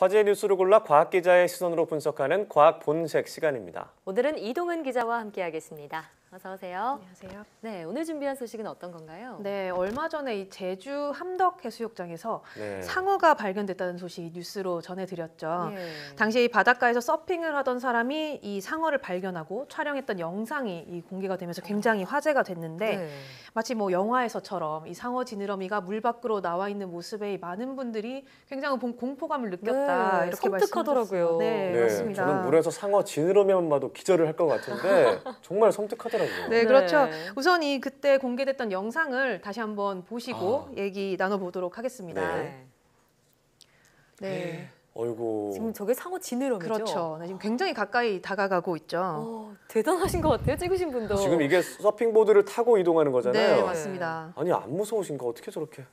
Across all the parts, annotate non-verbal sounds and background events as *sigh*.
화제 뉴스를 골라 과학 기자의 시선으로 분석하는 과학 본색 시간입니다. 오늘은 이동은 기자와 함께하겠습니다. 어서 오세요. 안녕하세요. 네, 오늘 준비한 소식은 어떤 건가요? 네, 얼마 전에 이 제주 함덕 해수욕장에서 네. 상어가 발견됐다는 소식이 뉴스로 전해드렸죠. 예. 당시 이 바닷가에서 서핑을 하던 사람이 이 상어를 발견하고 촬영했던 영상이 이 공개가 되면서 굉장히 화제가 됐는데 네. 마치 뭐 영화에서처럼 이 상어 지느러미가 물 밖으로 나와 있는 모습에 많은 분들이 굉장히 공포감을 느꼈다 네, 이렇게 섬뜩하더라고요. 말 네, 네, 맞습니다. 저는 물에서 상어 지느러미만 봐도 기절을 할 것 같은데 *laughs* 정말 섬뜩하더라고요. 하더라고요. 네, 그렇죠. 네. 우선 이 그때 공개됐던 영상을 다시 한번 보시고 아. 얘기 나눠보도록 하겠습니다. 네. 네. 네. 어이고. 지금 저게 상어 지느러미죠? 그렇죠. 네, 지금 굉장히 가까이 다가가고 있죠. 오, 어, 대단하신 것 같아요, 찍으신 분도. 지금 이게 서핑보드를 타고 이동하는 거잖아요. 네, 맞습니다. 아니, 안 무서우신가? 어떻게 저렇게.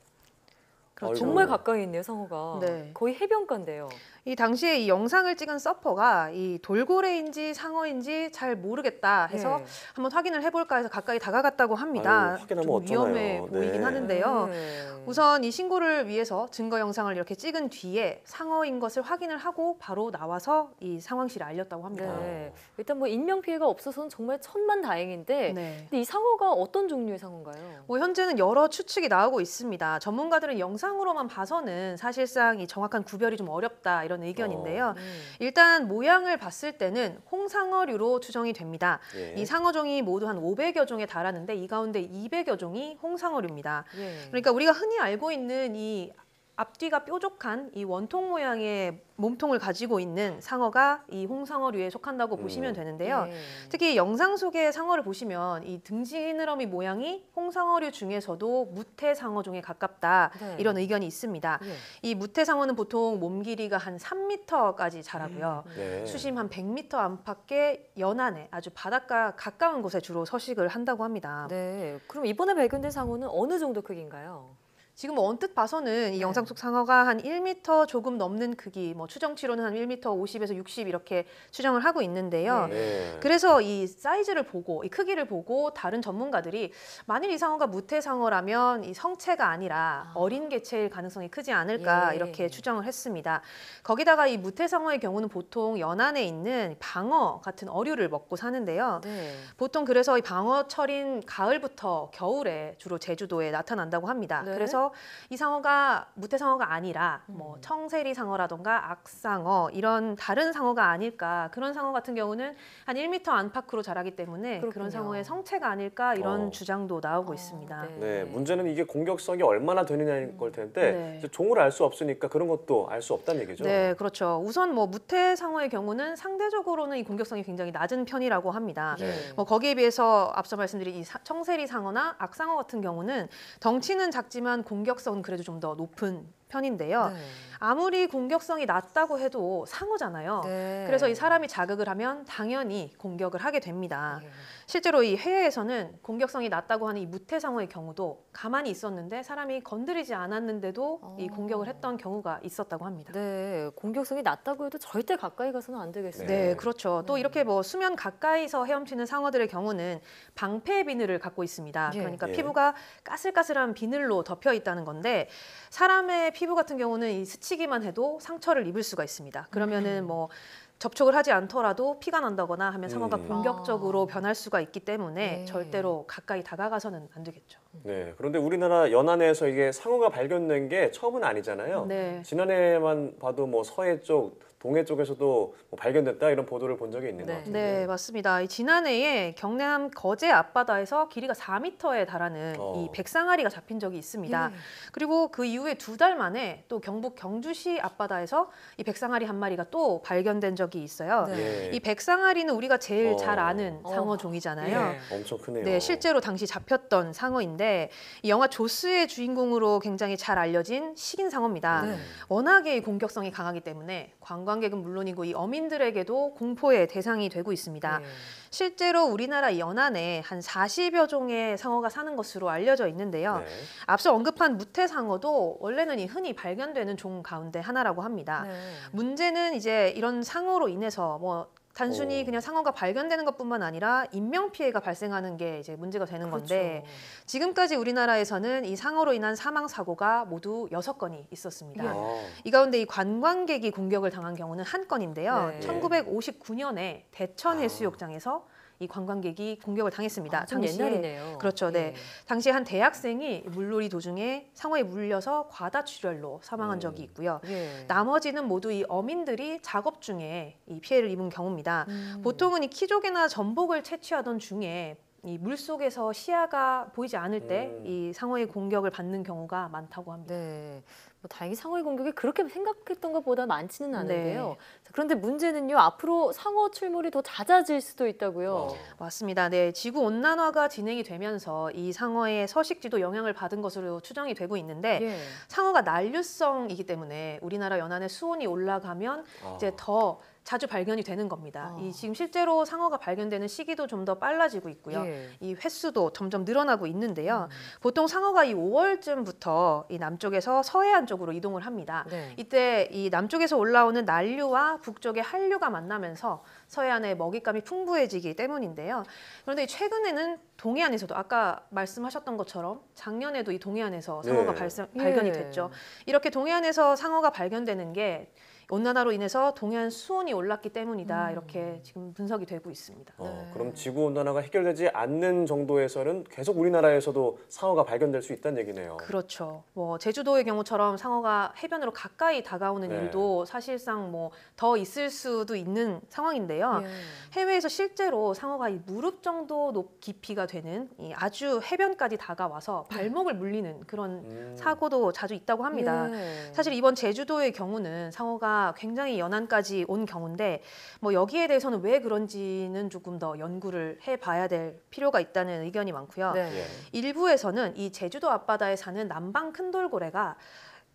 그렇죠. 정말 가까이 있네요, 상어가. 네. 거의 해변가인데요. 이 당시에 이 영상을 찍은 서퍼가 이 돌고래인지 상어인지 잘 모르겠다 해서 네. 한번 확인을 해볼까 해서 가까이 다가갔다고 합니다. 아유, 좀 위험해 어쩌나요. 네. 보이긴 네. 하는데요. 음. 우선 이 신고를 위해서 증거 영상을 이렇게 찍은 뒤에 상어인 것을 확인을 하고 바로 나와서 이 상황실에 알렸다고 합니다. 네. 일단 뭐 인명 피해가 없어서는 정말 천만다행인데 네. 근데 이 상어가 어떤 종류의 상어인가요? 뭐 현재는 여러 추측이 나오고 있습니다. 전문가들은 영상으로만 봐서는 사실상 이 정확한 구별이 좀 어렵다 이런 이런 의견인데요. 어. 음. 일단 모양을 봤을 때는 홍상어류로 추정이 됩니다. 예. 이 상어종이 모두 한 500여 종에 달하는데 이 가운데 200여 종이 홍상어류입니다. 예. 그러니까 우리가 흔히 알고 있는 이 앞뒤가 뾰족한 이 원통 모양의 몸통을 가지고 있는 상어가 이 홍상어류에 속한다고 음. 보시면 되는데요. 네. 특히 영상 속의 상어를 보시면 이 등지느러미 모양이 홍상어류 중에서도 무태상어종에 가깝다 네. 이런 의견이 있습니다. 네. 이 무태상어는 보통 몸 길이가 한 3m까지 자라고요. 음. 네. 수심 한 100m 안팎의 연안에 아주 바닷가 가까운 곳에 주로 서식을 한다고 합니다. 네. 그럼 이번에 발견된 상어는 어느 정도 크기인가요? 지금 언뜻 봐서는 이 네. 영상 속 상어가 한 1m 조금 넘는 크기, 뭐 추정치로는 한 1m 50에서 60 이렇게 추정을 하고 있는데요. 네. 그래서 이 사이즈를 보고 이 크기를 보고 다른 전문가들이 만일 이 상어가 무태상어라면 이 성체가 아니라 아. 어린 개체일 가능성이 크지 않을까 예. 이렇게 추정을 했습니다. 거기다가 이 무태상어의 경우는 보통 연안에 있는 방어 같은 어류를 먹고 사는데요. 네. 보통 그래서 이 방어철인 가을부터 겨울에 주로 제주도에 나타난다고 합니다. 네. 그래서 이 상어가 무태 상어가 아니라 뭐 음. 청세리 상어라던가 악상어 이런 다른 상어가 아닐까 그런 상어 같은 경우는 한 1m 안팎으로 자라기 때문에 그렇군요. 그런 상어의 성체가 아닐까 이런 어. 주장도 나오고 어, 있습니다. 네. 네. 문제는 이게 공격성이 얼마나 되느냐인 음. 걸 텐데 네. 종을 알 수 없으니까 그런 것도 알 수 없다는 얘기죠. 네, 그렇죠. 우선 뭐 무태 상어의 경우는 상대적으로는 이 공격성이 굉장히 낮은 편이라고 합니다. 네. 네. 뭐 거기에 비해서 앞서 말씀드린 이 청세리 상어나 악상어 같은 경우는 덩치는 작지만 공 공격성은 그래도 좀 더 높은 편인데요. 네. 아무리 공격성이 낮다고 해도 상호잖아요 네. 그래서 이 사람이 자극을 하면 당연히 공격을 하게 됩니다. 네. 실제로 이 해외에서는 공격성이 낮다고 하는 이무태상호의 경우도 가만히 있었는데 사람이 건드리지 않았는데도 어. 이 공격을 했던 경우가 있었다고 합니다. 네, 공격성이 낮다고 해도 절대 가까이 가서는 안 되겠어요. 네, 네. 그렇죠. 또 네. 이렇게 뭐 수면 가까이서 헤엄치는 상어들의 경우는 방패 비늘을 갖고 있습니다. 예. 그러니까 예. 피부가 까슬까슬한 비늘로 덮여 있다는 건데 사람의 피부 같은 경우는 이 스치기만 해도 상처를 입을 수가 있습니다. 그러면은 음. 뭐 접촉을 하지 않더라도 피가 난다거나 하면 상황과 음. 공격적으로 아. 변할 수가 있기 때문에 네. 절대로 가까이 다가가서는 안 되겠죠. 네. 그런데 우리나라 연안에서 이게 상어가 발견된 게 처음은 아니잖아요. 네. 지난해만 봐도 뭐 서해 쪽, 동해 쪽에서도 뭐 발견됐다 이런 보도를 본 적이 있는 네. 것 같은데. 네, 맞습니다. 지난해에 경남 거제 앞바다에서 길이가 4m에 달하는 어. 이 백상아리가 잡힌 적이 있습니다. 음. 그리고 그 이후에 두 달 만에 또 경북 경주시 앞바다에서 이 백상아리 한 마리가 또 발견된 적이 있어요. 네. 예. 이 백상아리는 우리가 제일 어. 잘 아는 상어 어. 종이잖아요. 네. 엄청 크네요. 네, 실제로 당시 잡혔던 상어인데 영화데이 영화 조스의 주인공으로 굉장히 잘 알려진 식인상어입니다. 네. 워낙에 공격성이 강하기 때문에 관광객은 물론이고 이 어민들에게도 공포의 대상이 되고 있습니다. 네. 실제로 우리나라 연안에 한 40여 종의 상어가 사는 것으로 알려져 있는데요. 네. 앞서 언급한 무태상어도 원래는 이 흔히 발견되는 종 가운데 하나라고 합니다. 네. 문제는 이제 이런 상어로 인해서 뭐 단순히 어. 그냥 상어가 발견되는 것뿐만 아니라 인명 피해가 발생하는 게 이제 문제가 되는 그렇죠. 건데 지금까지 우리나라에서는 이 상어로 인한 사망 사고가 모두 여섯 건이 있었습니다. 예. 이 가운데 이 관광객이 공격을 당한 경우는 한 건인데요. 네. 1959년에 대천 해수욕장에서 이 관광객이 공격을 당했습니다. 아, 당시에 옛날이네요. 그렇죠. 네. 네. 예. 당시 한 대학생이 물놀이 도중에 상어에 물려서 과다출혈로 사망한 음. 적이 있고요. 예. 나머지는 모두 이 어민들이 작업 중에 이 피해를 입은 경우입니다. 음. 보통은 이 키조개나 전복을 채취하던 중에 이 물속에서 시야가 보이지 않을 때이 음. 상어의 공격을 받는 경우가 많다고 합니다. 네. 뭐 다행히 상어의 공격이 그렇게 생각했던 것보다 많지는 네. 않은데요. 자, 그런데 문제는요. 앞으로 상어 출몰이 더 잦아질 수도 있다고요. 어. 맞습니다. 네, 지구 온난화가 진행이 되면서 이 상어의 서식지도 영향을 받은 것으로 추정이 되고 있는데 예. 상어가 난류성이기 때문에 우리나라 연안의 수온이 올라가면 아. 이제 더 자주 발견이 되는 겁니다. 아. 이 지금 실제로 상어가 발견되는 시기도 좀 더 빨라지고 있고요. 예. 이 횟수도 점점 늘어나고 있는데요. 음. 보통 상어가 이 5월쯤부터 이 남쪽에서 서해안 쪽으로 이동을 합니다. 네. 이때 이 남쪽에서 올라오는 난류와 북쪽의 한류가 만나면서 서해안의 먹잇감이 풍부해지기 때문인데요. 그런데 최근에는 동해안에서도 아까 말씀하셨던 것처럼 작년에도 이 동해안에서 상어가 네. 발견이 예. 됐죠. 이렇게 동해안에서 상어가 발견되는 게 온난화로 인해서 동해안 수온이 올랐기 때문이다. 음. 이렇게 지금 분석이 되고 있습니다. 어, 네. 그럼 지구 온난화가 해결되지 않는 정도에서는 계속 우리나라에서도 상어가 발견될 수 있다는 얘기네요. 그렇죠. 뭐 제주도의 경우처럼 상어가 해변으로 가까이 다가오는 네. 일도 사실상 뭐 더 있을 수도 있는 상황인데요. 예. 해외에서 실제로 상어가 이 무릎 정도 높 깊이가 되는 이 아주 해변까지 다가와서 음. 발목을 물리는 그런 음. 사고도 자주 있다고 합니다. 예. 사실 이번 제주도의 경우는 상어가 굉장히 연안까지 온 경우인데 뭐 여기에 대해서는 왜 그런지는 조금 더 연구를 해봐야 될 필요가 있다는 의견이 많고요. 네. 예. 일부에서는 이 제주도 앞바다에 사는 남방 큰돌고래가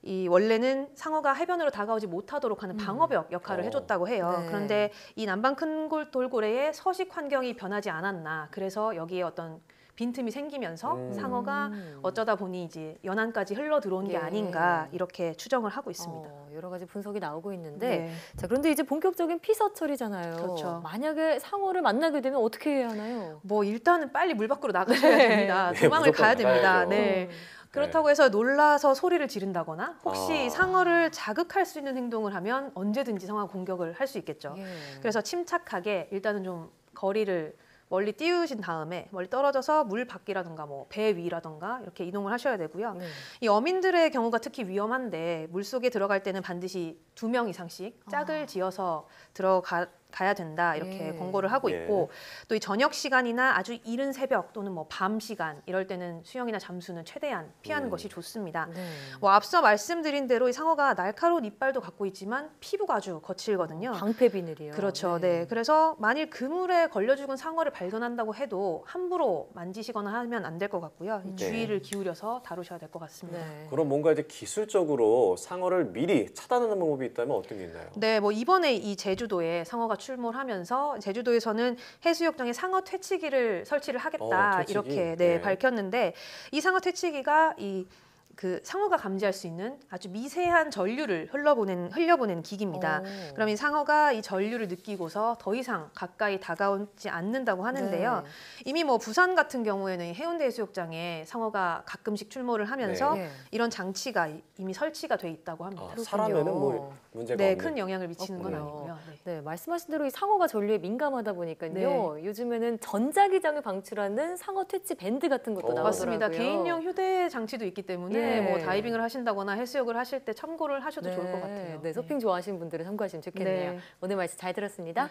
이 원래는 상어가 해변으로 다가오지 못하도록 하는 음. 방어벽 역할을 어. 해줬다고 해요. 네. 그런데 이 남방 큰돌고래의 서식 환경이 변하지 않았나 그래서 여기에 어떤 빈틈이 생기면서 음. 상어가 어쩌다 보니 이제 연안까지 흘러 들어온 게 예. 아닌가 이렇게 추정을 하고 있습니다. 어, 여러 가지 분석이 나오고 있는데 네. 자 그런데 이제 본격적인 피서철이잖아요. 그렇죠. 만약에 상어를 만나게 되면 어떻게 해야 하나요? 뭐 일단은 빨리 물 밖으로 나가셔야 *laughs* 네. 됩니다. 네, 도망을 가야 됩니다. 네. 네. 그렇다고 해서 놀라서 소리를 지른다거나 혹시 아. 상어를 자극할 수 있는 행동을 하면 언제든지 상어 공격을 할 수 있겠죠. 예. 그래서 침착하게 일단은 좀 거리를 멀리 띄우신 다음에 멀리 떨어져서 물 밖이라든가 뭐배 위라든가 이렇게 이동을 하셔야 되고요. 네. 이 어민들의 경우가 특히 위험한데 물 속에 들어갈 때는 반드시 두 명 이상씩 짝을 아. 지어서 들어가 가야 된다 이렇게 예. 권고를 하고 예. 있고 또 이 저녁 시간이나 아주 이른 새벽 또는 뭐 밤 시간 이럴 때는 수영이나 잠수는 최대한 피하는 음. 것이 좋습니다. 네. 뭐 앞서 말씀드린 대로 이 상어가 날카로운 이빨도 갖고 있지만 피부가 아주 거칠거든요. 방패 비늘이요. 그렇죠. 네. 네. 그래서 만일 그물에 걸려 죽은 상어를 발견한다고 해도 함부로 만지시거나 하면 안 될 것 같고요. 음. 네. 주의를 기울여서 다루셔야 될 것 같습니다. 네. 그럼 뭔가 이제 기술적으로 상어를 미리 차단하는 방법이 있다면 어떤 게 있나요? 네, 뭐 이번에 이 제주도에 상어가 출몰하면서 제주도에서는 해수욕장에 상어 퇴치기를 설치를 하겠다 어, 퇴치기. 이렇게 네, 네. 밝혔는데 이 상어 퇴치기가 이 그 상어가 감지할 수 있는 아주 미세한 전류를 흘러보낸 흘려보낸 기기입니다. 오. 어. 그럼 이 상어가 이 전류를 느끼고서 더 이상 가까이 다가오지 않는다고 하는데요. 네. 이미 뭐 부산 같은 경우에는 해운대 해수욕장에 상어가 가끔씩 출몰을 하면서 네. 이런 장치가 이미 설치가 돼 있다고 합니다. 아, 사람에는 뭐 문제가 네, 없는. 큰 영향을 미치는 건 없군요. 아니고요. 네. 네, 말씀하신 대로 이 상어가 전류에 민감하다 보니까요. 네. 요즘에는 전자기장을 방출하는 상어 퇴치 밴드 같은 것도 어, 나오더라고요. 맞습니다. 개인용 휴대 장치도 있기 때문에 예. 뭐 다이빙을 하신다거나 해수욕을 하실 때 참고를 하셔도 좋을 것 같아요. 네, 서핑 좋아하시는 분들은 참고하시면 좋겠네요. 오늘 말씀 잘 들었습니다.